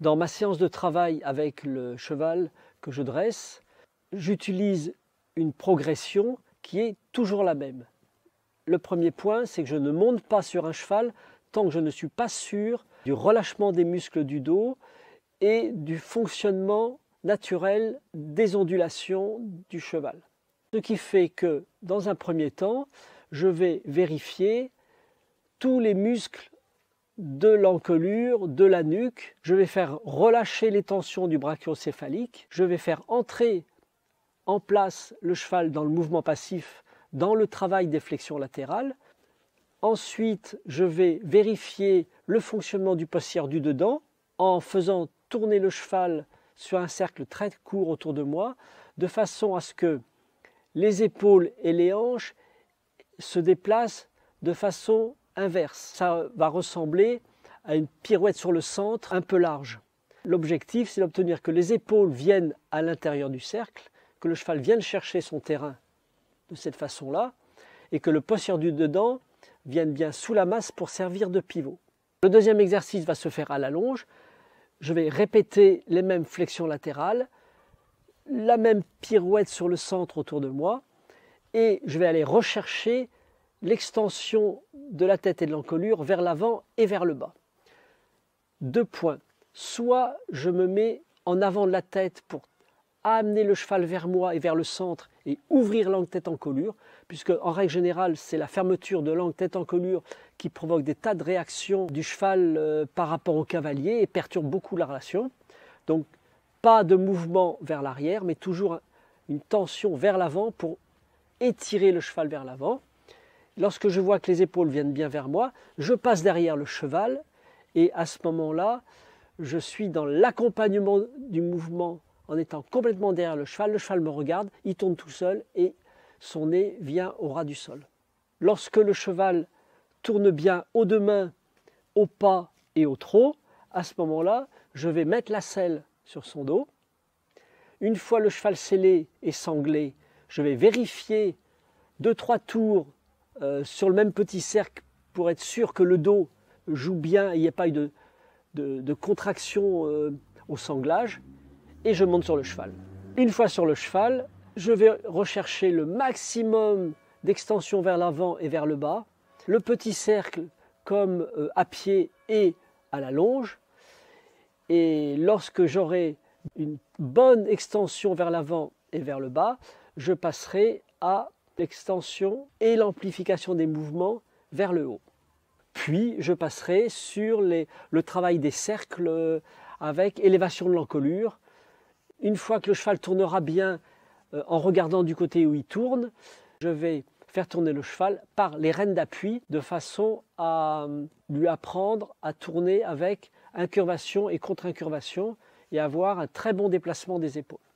Dans ma séance de travail avec le cheval que je dresse, j'utilise une progression qui est toujours la même. Le premier point, c'est que je ne monte pas sur un cheval tant que je ne suis pas sûr du relâchement des muscles du dos et du fonctionnement naturel des ondulations du cheval. Ce qui fait que, dans un premier temps, je vais vérifier tous les muscles de l'encolure, de la nuque. Je vais faire relâcher les tensions du brachiocéphalique. Je vais faire entrer en place le cheval dans le mouvement passif, dans le travail des flexions latérales. Ensuite, je vais vérifier le fonctionnement du postérieur du dedans en faisant tourner le cheval sur un cercle très court autour de moi, de façon à ce que les épaules et les hanches se déplacent de façon inverse. Ça va ressembler à une pirouette sur le centre un peu large. L'objectif, c'est d'obtenir que les épaules viennent à l'intérieur du cercle, que le cheval vienne chercher son terrain de cette façon-là, et que le posture du dedans vienne bien sous la masse pour servir de pivot. Le deuxième exercice va se faire à la longe. Je vais répéter les mêmes flexions latérales, la même pirouette sur le centre autour de moi, et je vais aller rechercher l'extension de la tête et de l'encolure vers l'avant et vers le bas. Deux points. Soit je me mets en avant de la tête pour amener le cheval vers moi et vers le centre et ouvrir l'angle tête-encolure, puisque en règle générale, c'est la fermeture de l'angle tête-encolure qui provoque des tas de réactions du cheval euh, par rapport au cavalier et perturbe beaucoup la relation. Donc, pas de mouvement vers l'arrière, mais toujours une tension vers l'avant pour étirer le cheval vers l'avant lorsque je vois que les épaules viennent bien vers moi, je passe derrière le cheval et à ce moment-là, je suis dans l'accompagnement du mouvement en étant complètement derrière le cheval. Le cheval me regarde, il tourne tout seul et son nez vient au ras du sol. Lorsque le cheval tourne bien aux deux mains, au pas et au trot, à ce moment-là, je vais mettre la selle sur son dos. Une fois le cheval scellé et sanglé, je vais vérifier deux, trois tours euh, sur le même petit cercle pour être sûr que le dos joue bien il n'y ait pas eu de, contraction euh, au sanglage. Et je monte sur le cheval. Une fois sur le cheval, je vais rechercher le maximum d'extension vers l'avant et vers le bas. Le petit cercle comme euh, à pied et à la longe. Et lorsque j'aurai une bonne extension vers l'avant et vers le bas, je passerai à l'extension et l'amplification des mouvements vers le haut. Puis je passerai sur le travail des cercles euh, avec élévation de l'encolure. Une fois que le cheval tournera bien euh, en regardant du côté où il tourne, je vais faire tourner le cheval par les rênes d'appui de façon à euh, lui apprendre à tourner avec incurvation et contre-incurvation et avoir un très bon déplacement des épaules.